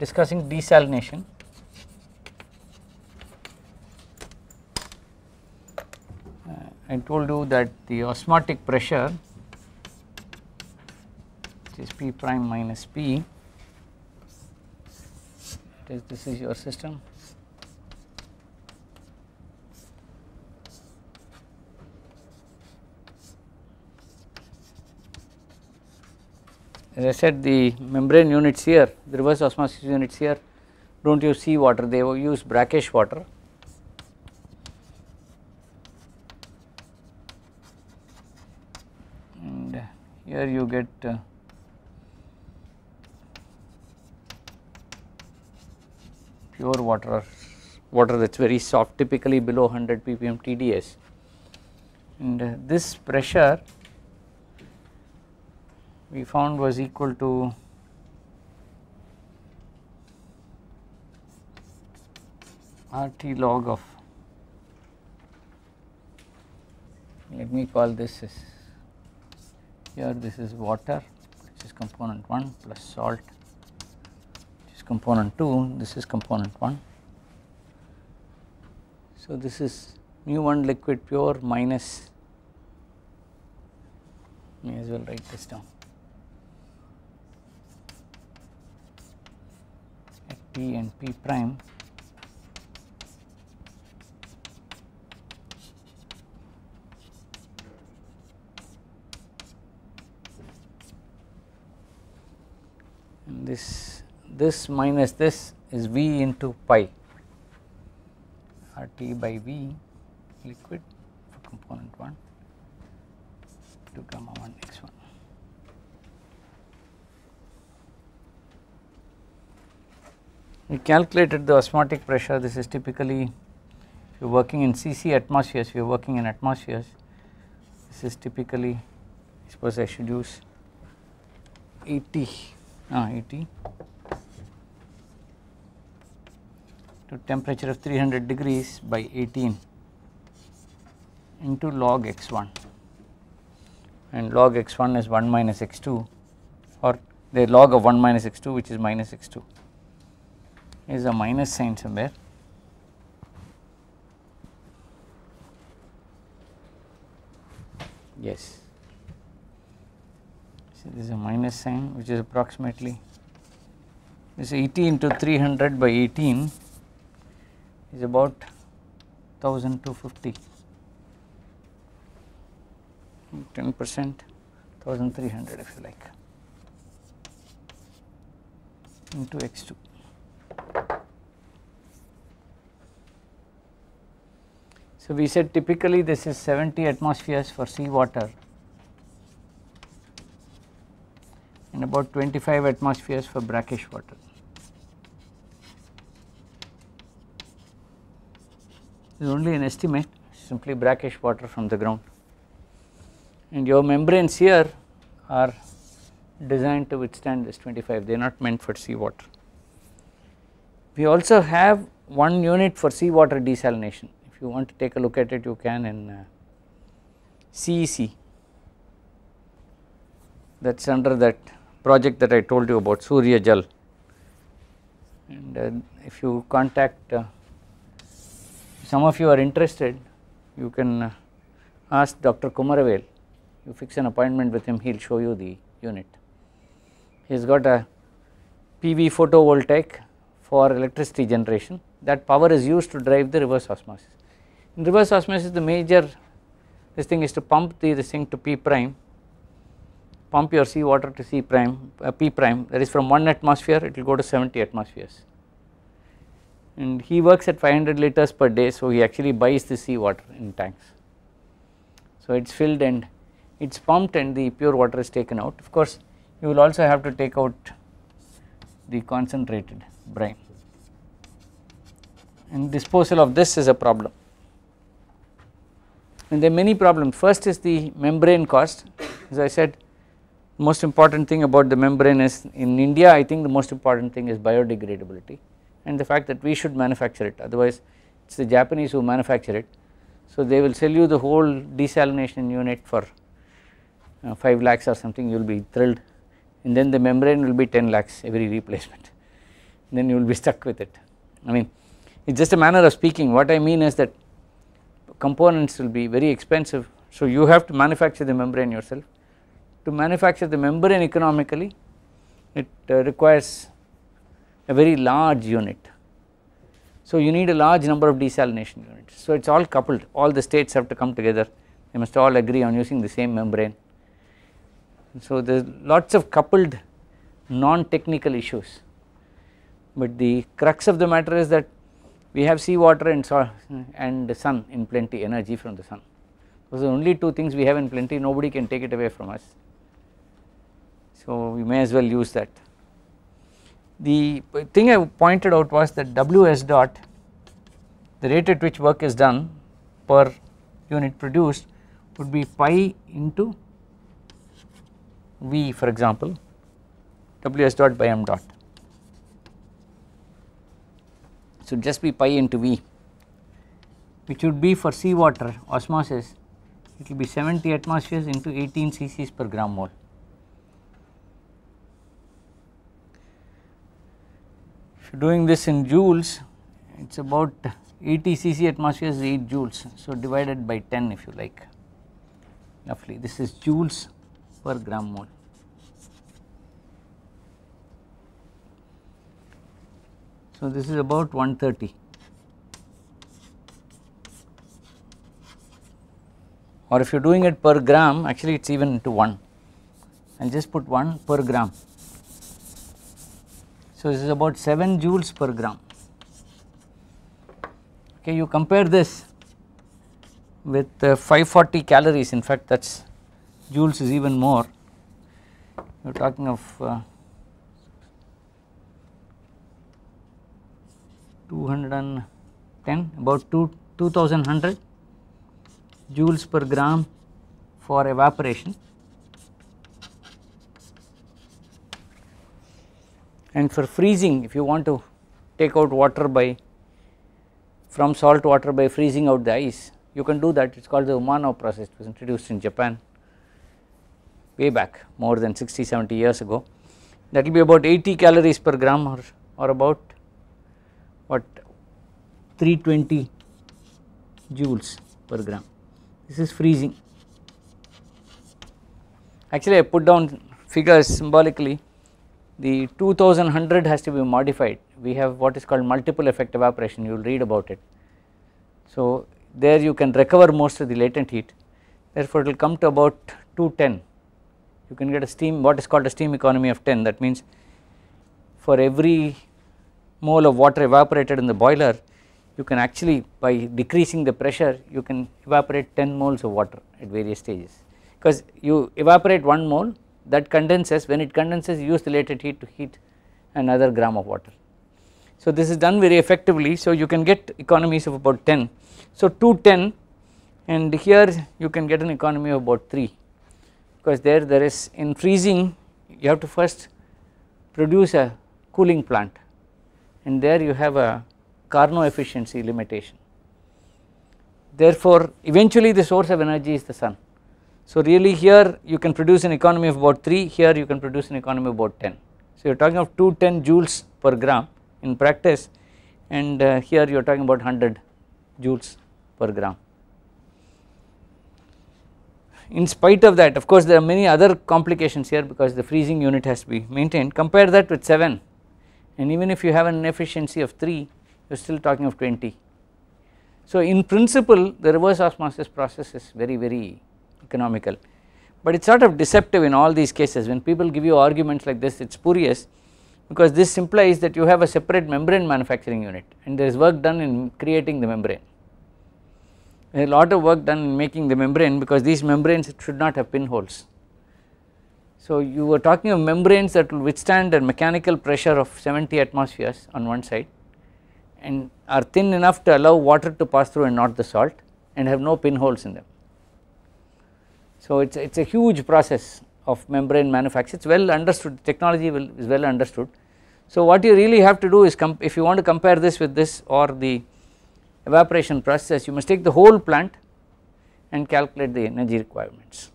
discussing desalination. Uh, I told you that the osmotic pressure which is P prime minus P, this is your system as I said the membrane units here, the reverse osmosis units here do not use sea water, they use brackish water. And here you get uh, pure water, water that is very soft typically below 100 ppm TDS and uh, this pressure we found was equal to RT log of let me call this is here this is water which is component 1 plus salt which is component 2 this is component 1. So this is mu 1 liquid pure minus may as well write this down P and P prime and this this minus this is V into pi R T by V liquid for component 1 to gamma 1 x 1. We calculated the osmotic pressure this is typically if you are working in CC atmospheres you are working in atmospheres this is typically I suppose I should use 80 ah, 80 to temperature of 300 degrees by 18 into log x1 and log x1 is 1 minus x2 or the log of 1 minus x2 which is minus x2 is a minus sign somewhere. Yes. So, this is a minus sign which is approximately this 80 into 300 by 18 is about 1250 10 percent 1300 if you like into x2. So, we said typically this is 70 atmospheres for sea water and about 25 atmospheres for brackish water. This is only an estimate simply brackish water from the ground and your membranes here are designed to withstand this 25 they are not meant for seawater. We also have one unit for seawater desalination you want to take a look at it you can in uh, CEC that is under that project that I told you about Surya Jal and uh, if you contact uh, some of you are interested you can uh, ask Dr. Kumaravel you fix an appointment with him he will show you the unit. He has got a PV photovoltaic for electricity generation that power is used to drive the reverse osmosis. In reverse osmosis the major this thing is to pump the this thing to P prime, pump your sea water to C prime, uh, P prime that is from 1 atmosphere it will go to 70 atmospheres. And he works at 500 liters per day so he actually buys the sea water in tanks. So it is filled and it is pumped and the pure water is taken out. Of course you will also have to take out the concentrated brine and disposal of this is a problem and there are many problems. First is the membrane cost as I said most important thing about the membrane is in India I think the most important thing is biodegradability and the fact that we should manufacture it otherwise it is the Japanese who manufacture it. So they will sell you the whole desalination unit for uh, 5 lakhs or something you will be thrilled and then the membrane will be 10 lakhs every replacement then you will be stuck with it. I mean it is just a manner of speaking what I mean is that components will be very expensive. So, you have to manufacture the membrane yourself. To manufacture the membrane economically, it uh, requires a very large unit. So, you need a large number of desalination units. So, it is all coupled, all the states have to come together, they must all agree on using the same membrane. So, there is lots of coupled non-technical issues, but the crux of the matter is that we have sea water and, so, and sun in plenty energy from the sun. Those are only two things we have in plenty nobody can take it away from us. So, we may as well use that. The thing I pointed out was that Ws dot the rate at which work is done per unit produced would be pi into V for example Ws dot by m dot. So, just be pi into V which would be for seawater osmosis it will be 70 atmospheres into 18 cc's per gram mole. If you are doing this in joules it is about 80 cc atmospheres is 8 joules. So, divided by 10 if you like roughly this is joules per gram mole. So, this is about 130 or if you are doing it per gram actually it is even to 1 and just put 1 per gram. So, this is about 7 joules per gram okay you compare this with uh, 540 calories in fact that is joules is even more you are talking of uh, 210 about 2 2100 joules per gram for evaporation and for freezing if you want to take out water by from salt water by freezing out the ice you can do that it is called the Umano process it was introduced in Japan way back more than 60 70 years ago that will be about 80 calories per gram or, or about what 320 joules per gram this is freezing actually I put down figures symbolically the 2100 has to be modified we have what is called multiple effect evaporation you will read about it. So there you can recover most of the latent heat therefore it will come to about 210 you can get a steam what is called a steam economy of 10 that means for every mole of water evaporated in the boiler, you can actually by decreasing the pressure you can evaporate 10 moles of water at various stages because you evaporate 1 mole that condenses when it condenses you use the latent heat to heat another gram of water. So, this is done very effectively so you can get economies of about 10. So, 210 and here you can get an economy of about 3 because there there is in freezing you have to first produce a cooling plant and there you have a Carnot efficiency limitation. Therefore, eventually the source of energy is the sun. So, really here you can produce an economy of about 3, here you can produce an economy of about 10. So, you are talking of 210 joules per gram in practice and uh, here you are talking about 100 joules per gram. In spite of that of course there are many other complications here because the freezing unit has to be maintained compare that with 7 and even if you have an efficiency of 3 you are still talking of 20. So in principle the reverse osmosis process is very very economical but it is sort of deceptive in all these cases when people give you arguments like this it is spurious because this implies that you have a separate membrane manufacturing unit and there is work done in creating the membrane. There is a lot of work done in making the membrane because these membranes should not have pinholes so, you were talking of membranes that will withstand a mechanical pressure of 70 atmospheres on one side and are thin enough to allow water to pass through and not the salt and have no pinholes in them. So, it is it's a huge process of membrane manufacture, it is well understood, technology will, is well understood. So, what you really have to do is if you want to compare this with this or the evaporation process, you must take the whole plant and calculate the energy requirements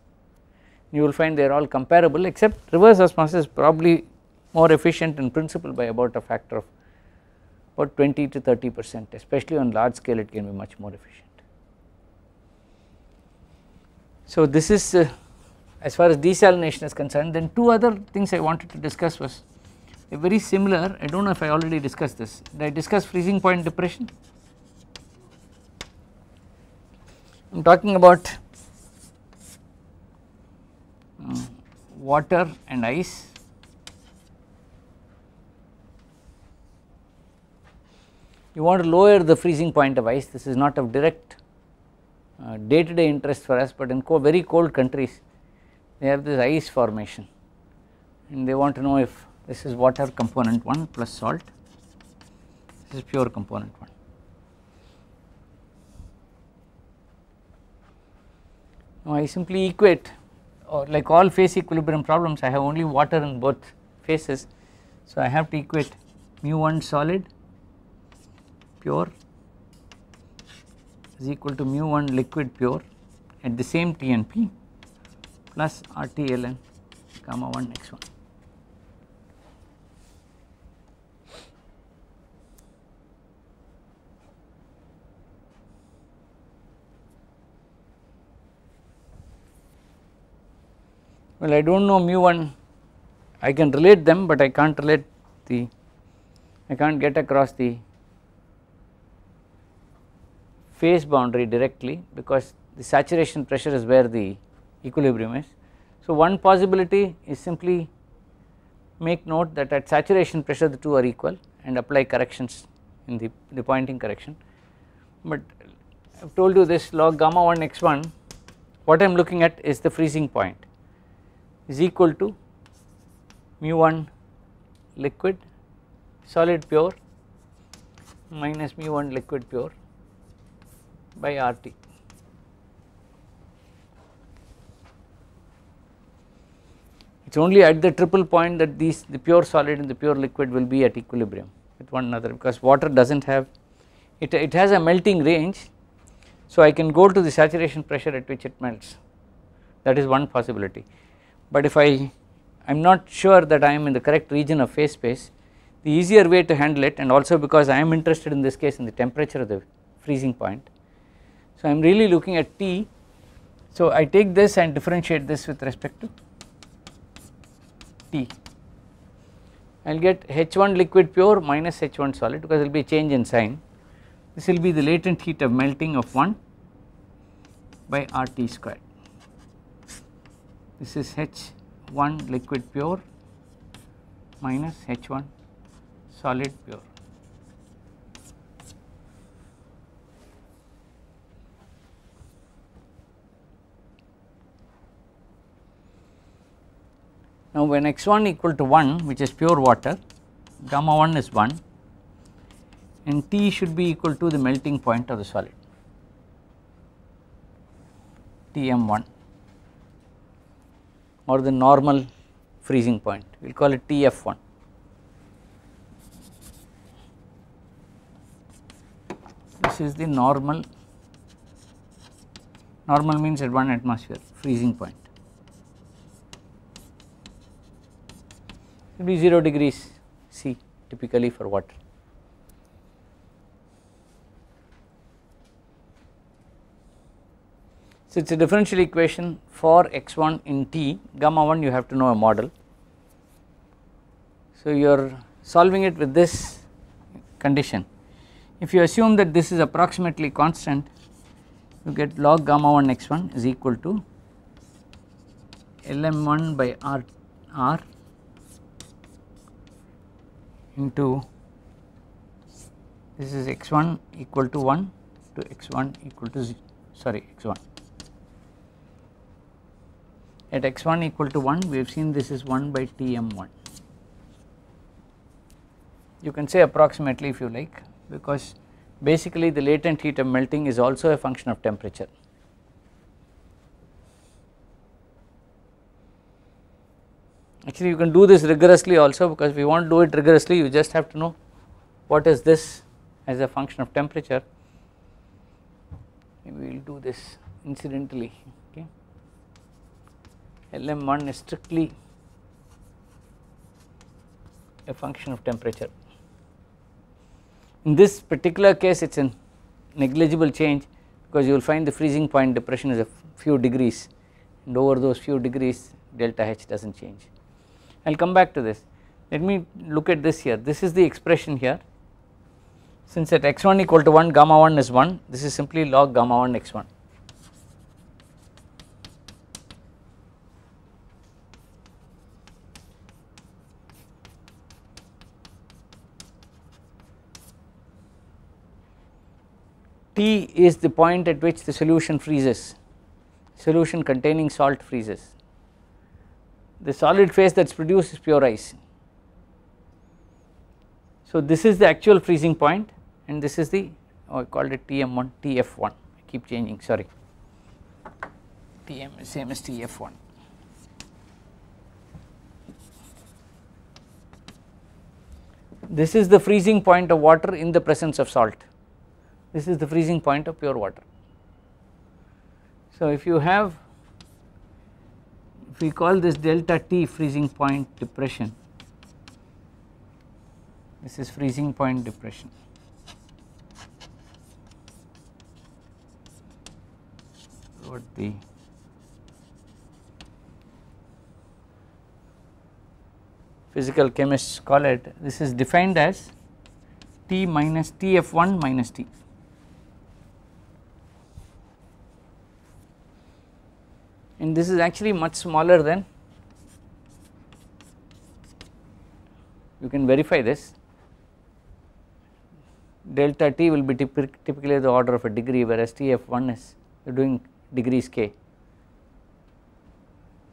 you will find they are all comparable except reverse osmosis is probably more efficient in principle by about a factor of about 20 to 30 percent especially on large scale it can be much more efficient. So this is uh, as far as desalination is concerned then two other things I wanted to discuss was very similar I do not know if I already discussed this did I discuss freezing point depression I am talking about uh, water and ice. You want to lower the freezing point of ice, this is not of direct day to day interest for us, but in co very cold countries they have this ice formation and they want to know if this is water component 1 plus salt, this is pure component 1. Now, I simply equate or like all phase equilibrium problems I have only water in both phases. So, I have to equate mu 1 solid pure is equal to mu 1 liquid pure at the same TNP plus RTLN comma 1 x 1. well I do not know mu 1 I can relate them but I can't relate the I can't get across the phase boundary directly because the saturation pressure is where the equilibrium is. So, one possibility is simply make note that at saturation pressure the two are equal and apply corrections in the, the pointing correction. But I have told you this log gamma 1 x 1 what I am looking at is the freezing point is equal to mu 1 liquid solid pure minus mu 1 liquid pure by RT. It is only at the triple point that these the pure solid and the pure liquid will be at equilibrium with one another because water does not have it, it has a melting range. So, I can go to the saturation pressure at which it melts that is one possibility but if I I am not sure that I am in the correct region of phase space the easier way to handle it and also because I am interested in this case in the temperature of the freezing point. So, I am really looking at T. So, I take this and differentiate this with respect to T. I will get H1 liquid pure minus H1 solid because it will be a change in sign. This will be the latent heat of melting of 1 by RT squared this is H1 liquid pure minus H1 solid pure. Now, when x1 equal to 1 which is pure water gamma 1 is 1 and T should be equal to the melting point of the solid Tm1 or the normal freezing point, we will call it TF1. This is the normal, normal means at 1 atmosphere freezing point. It will be 0 degrees C typically for water. So, it is a differential equation for x1 in t gamma 1 you have to know a model. So, you are solving it with this condition. If you assume that this is approximately constant you get log gamma 1 x1 is equal to lm1 by r, r into this is x1 equal to 1 to x1 equal to 0 sorry x1 at x1 equal to 1 we have seen this is 1 by Tm1 you can say approximately if you like because basically the latent heat of melting is also a function of temperature. Actually you can do this rigorously also because we want to do it rigorously you just have to know what is this as a function of temperature we will do this incidentally LM1 is strictly a function of temperature. In this particular case it is a negligible change because you will find the freezing point depression is a few degrees and over those few degrees delta H does not change. I will come back to this. Let me look at this here. This is the expression here. Since at x1 equal to 1 gamma 1 is 1, this is simply log gamma 1 x1. T is the point at which the solution freezes, solution containing salt freezes. The solid phase that is produced is pure ice. So, this is the actual freezing point and this is the oh, I called it TM1, TF1, I keep changing sorry, TM is same as TF1. This is the freezing point of water in the presence of salt this is the freezing point of pure water. So, if you have if we call this delta T freezing point depression, this is freezing point depression. What the physical chemists call it, this is defined as T minus Tf1 minus T. and this is actually much smaller than you can verify this delta t will be typically the order of a degree whereas TF1 is are doing degrees k.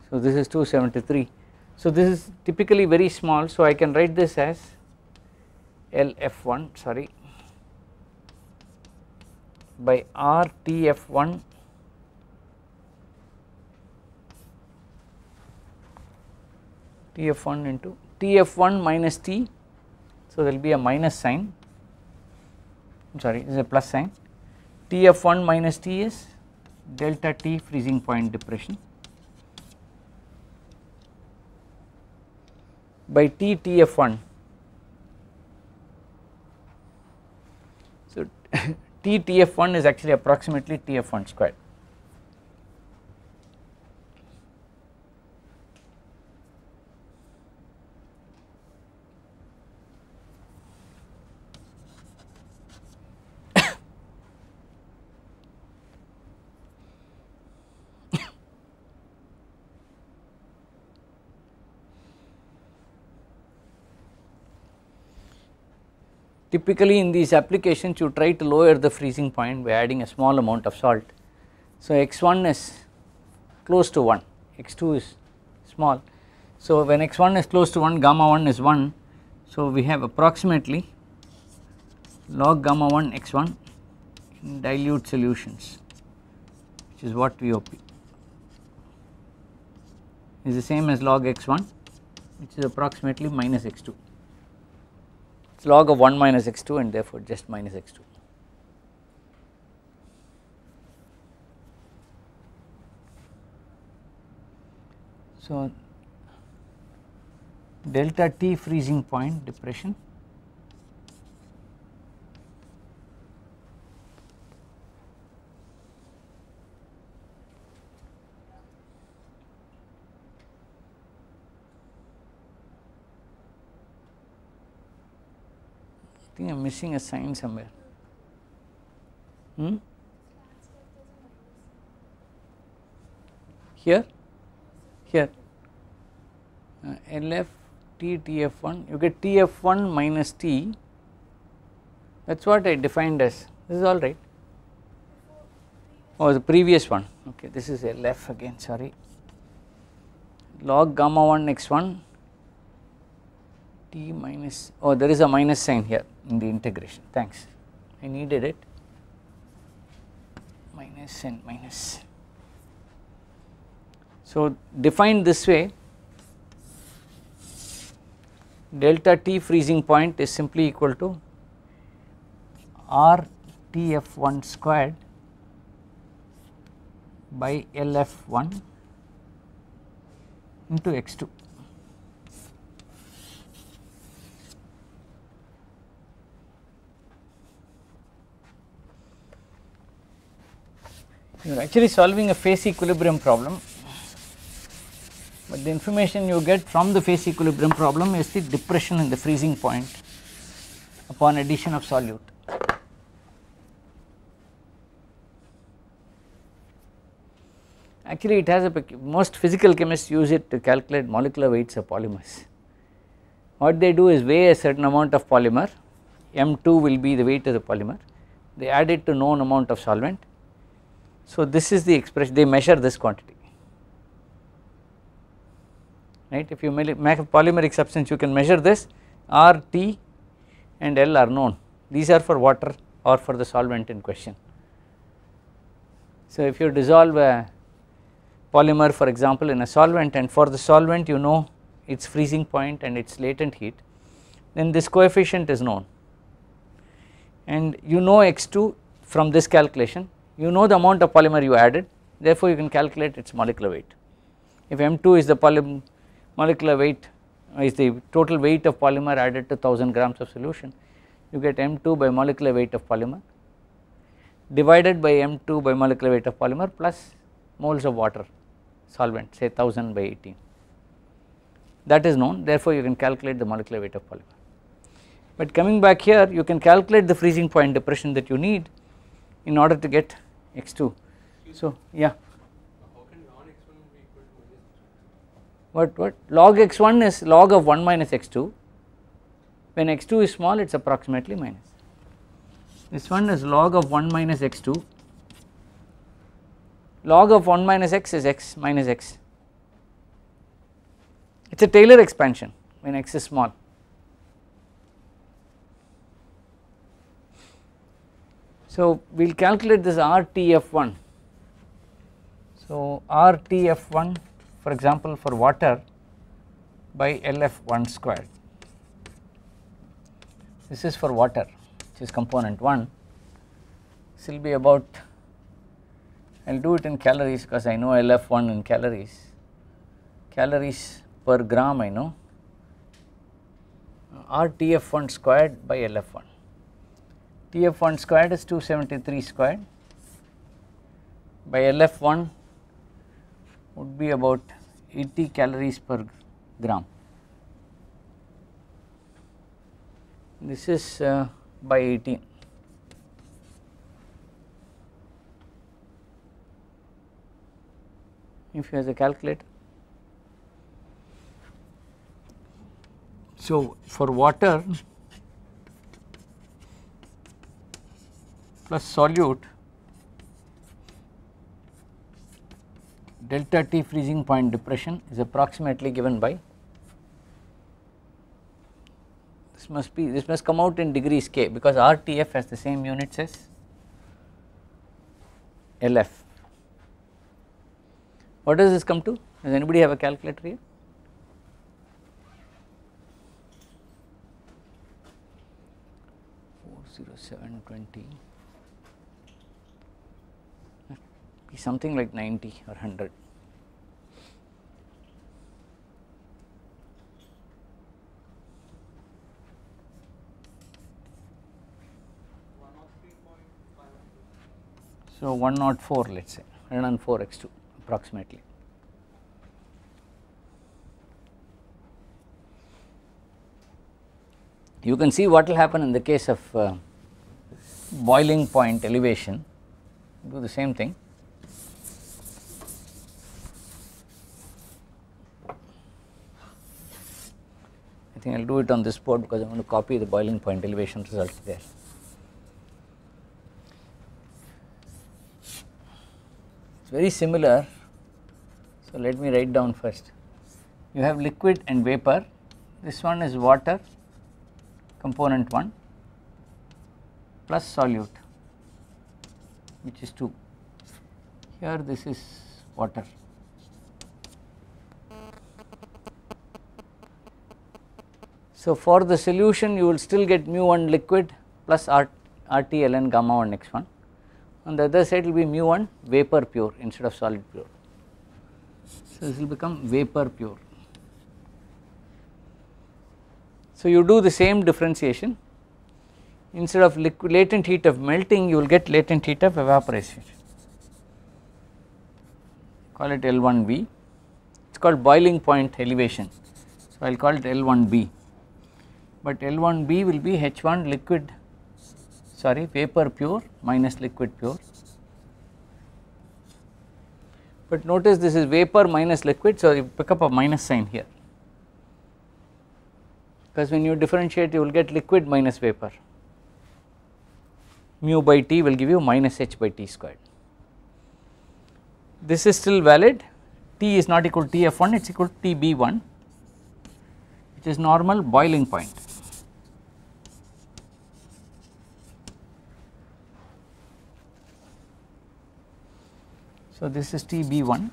So, this is 273. So, this is typically very small. So, I can write this as LF1 sorry by RTF1 TF1 into TF1 minus T. So, there will be a minus sign I am sorry this is a plus sign TF1 minus T is delta T freezing point depression by T TF1. So, T TF1 is actually approximately TF1 squared. typically in these applications you try to lower the freezing point by adding a small amount of salt. So, x1 is close to 1, x2 is small. So, when x1 is close to 1 gamma 1 is 1. So, we have approximately log gamma 1 x1 in dilute solutions which is what VOP is the same as log x1 which is approximately minus x2 is log of 1 minus x2 and therefore just minus x2. So, delta T freezing point depression think I am missing a sign somewhere. Hmm? Here, here uh, LF T TF1, you get TF1 minus T, that is what I defined as, this is all right. Oh, the previous one, okay, this is LF again, sorry, log gamma 1 x1 t minus oh there is a minus sign here in the integration thanks I needed it minus and minus. So defined this way delta t freezing point is simply equal to R T F one squared by lf1 into x2. you are actually solving a phase equilibrium problem, but the information you get from the phase equilibrium problem is the depression in the freezing point upon addition of solute. Actually it has a most physical chemists use it to calculate molecular weights of polymers. What they do is weigh a certain amount of polymer, M2 will be the weight of the polymer, they add it to known amount of solvent so, this is the expression they measure this quantity right if you make a polymeric substance you can measure this R T and L are known these are for water or for the solvent in question. So, if you dissolve a polymer for example in a solvent and for the solvent you know its freezing point and its latent heat then this coefficient is known and you know x2 from this calculation you know the amount of polymer you added therefore you can calculate its molecular weight. If M2 is the molecular weight is the total weight of polymer added to 1000 grams of solution, you get M2 by molecular weight of polymer divided by M2 by molecular weight of polymer plus moles of water solvent say 1000 by 18 that is known therefore you can calculate the molecular weight of polymer. But coming back here you can calculate the freezing point depression that you need in order to get x2. So, yeah. What, what log x1 is log of 1 minus x2 when x2 is small it is approximately minus this one is log of 1 minus x2 log of 1 minus x is x minus x it is a Taylor expansion when x is small So, we will calculate this RTF1. So, RTF1 for example for water by LF1 squared. This is for water which is component 1. This will be about I will do it in calories because I know LF1 in calories. Calories per gram I know RTF1 squared by LF1. TF1 squared is 273 squared by LF1 would be about 80 calories per gram. This is uh, by 18. If you have a calculator. So, for water plus solute delta T freezing point depression is approximately given by this must be this must come out in degrees K because RTF has the same units as LF. What does this come to? Does anybody have a calculator here? Four zero seven twenty. be something like 90 or 100. So, 104 let us say 104 x2 approximately. You can see what will happen in the case of uh, boiling point elevation do the same thing think I will do it on this board because I want to copy the boiling point elevation results there. It is very similar, so let me write down first. You have liquid and vapor, this one is water component 1 plus solute which is 2, here this is water So, for the solution you will still get mu 1 liquid plus RT ln gamma 1 x1 on the other side it will be mu 1 vapor pure instead of solid pure. So, this will become vapor pure. So, you do the same differentiation instead of liquid latent heat of melting you will get latent heat of evaporation call it L1B it is called boiling point elevation. So, I will call it L1B but L1B will be H1 liquid sorry vapor pure minus liquid pure. But notice this is vapor minus liquid so you pick up a minus sign here because when you differentiate you will get liquid minus vapor mu by T will give you minus H by T squared. This is still valid T is not equal to TF1 it is equal to TB1 which is normal boiling point. So, this is T B 1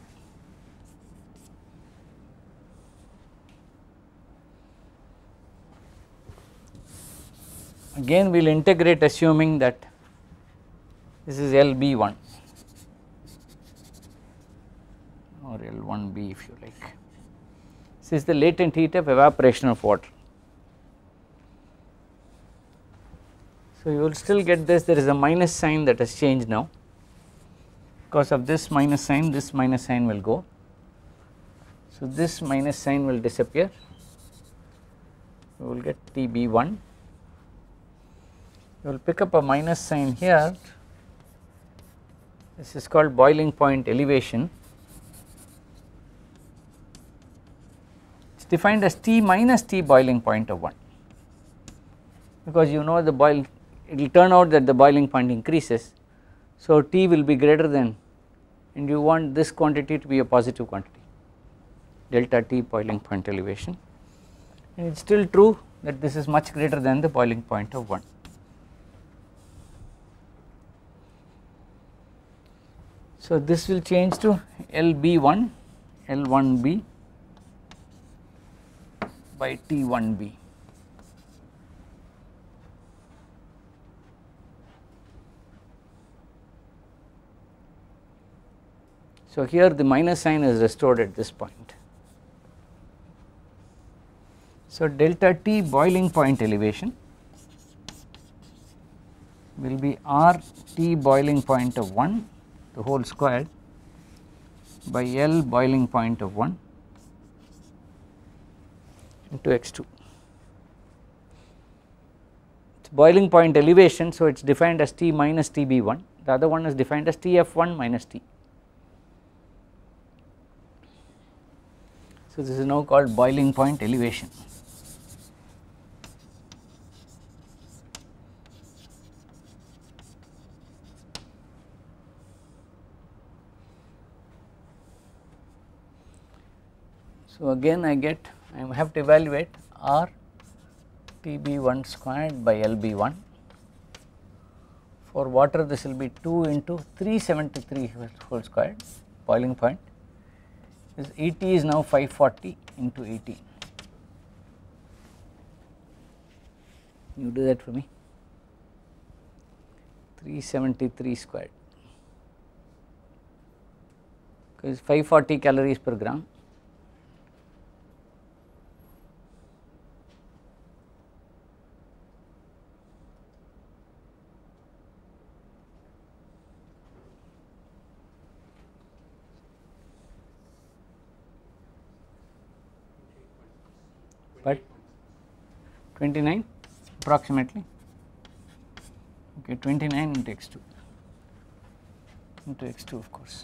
again we will integrate assuming that this is L B 1 or L 1 B if you like. This is the latent heat of evaporation of water. So, you will still get this there is a minus sign that has changed now because of this minus sign this minus sign will go. So, this minus sign will disappear we will get T B 1 you will pick up a minus sign here this is called boiling point elevation it is defined as T minus T boiling point of 1 because you know the boil it will turn out that the boiling point increases so, T will be greater than and you want this quantity to be a positive quantity delta T boiling point elevation and it is still true that this is much greater than the boiling point of 1. So, this will change to LB1, L1B by T1B. So, here the minus sign is restored at this point. So, delta T boiling point elevation will be R T boiling point of 1 the whole square, by L boiling point of 1 into x2. It is boiling point elevation, so it is defined as T minus TB1, the other one is defined as TF1 minus T. So, this is now called boiling point elevation. So, again I get I have to evaluate R T B one squared by LB1. For water this will be 2 into 373 whole squared boiling point is 80 is now 540 into 80. You do that for me. 373 squared because 540 calories per gram 29 approximately okay 29 into x2 into x2 of course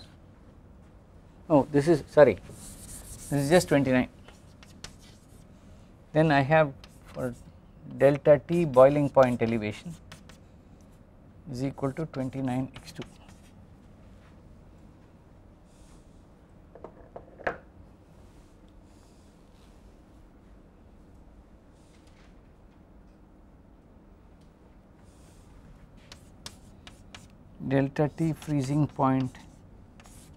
oh this is sorry this is just 29 then I have for delta T boiling point elevation is equal to 29 x2 delta T freezing point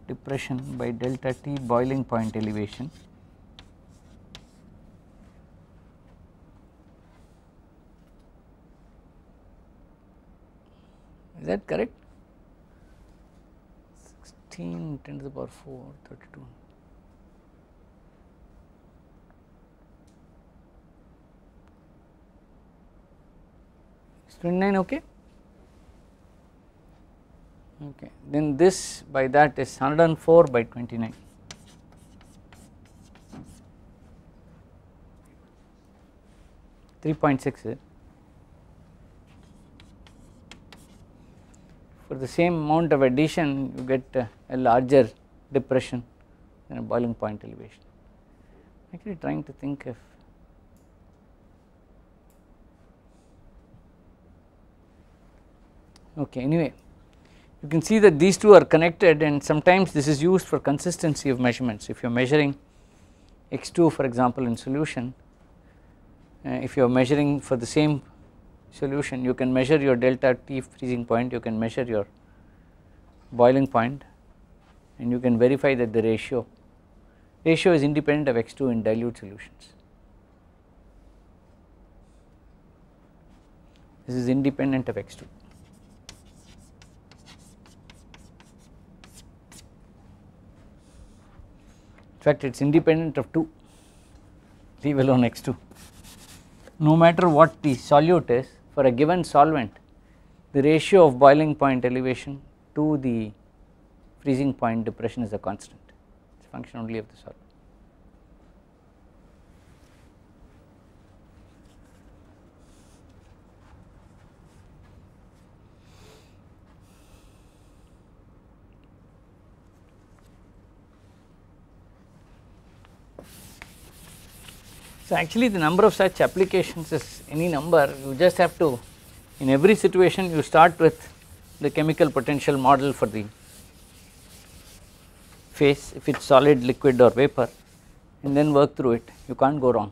depression by delta T boiling point elevation. Is that correct? 16 10 to the power 4 32. 29 okay? okay then this by that is 104 by 29 3.6 for the same amount of addition you get a larger depression than a boiling point elevation actually trying to think if okay anyway you can see that these two are connected and sometimes this is used for consistency of measurements. If you are measuring x2 for example in solution, uh, if you are measuring for the same solution you can measure your delta T freezing point, you can measure your boiling point and you can verify that the ratio, ratio is independent of x2 in dilute solutions. This is independent of x2. fact it is independent of 2 leave alone x2. No matter what the solute is for a given solvent the ratio of boiling point elevation to the freezing point depression is a constant it is a function only of the solvent. So, actually the number of such applications is any number you just have to in every situation you start with the chemical potential model for the phase if it is solid liquid or vapor and then work through it you can't go wrong.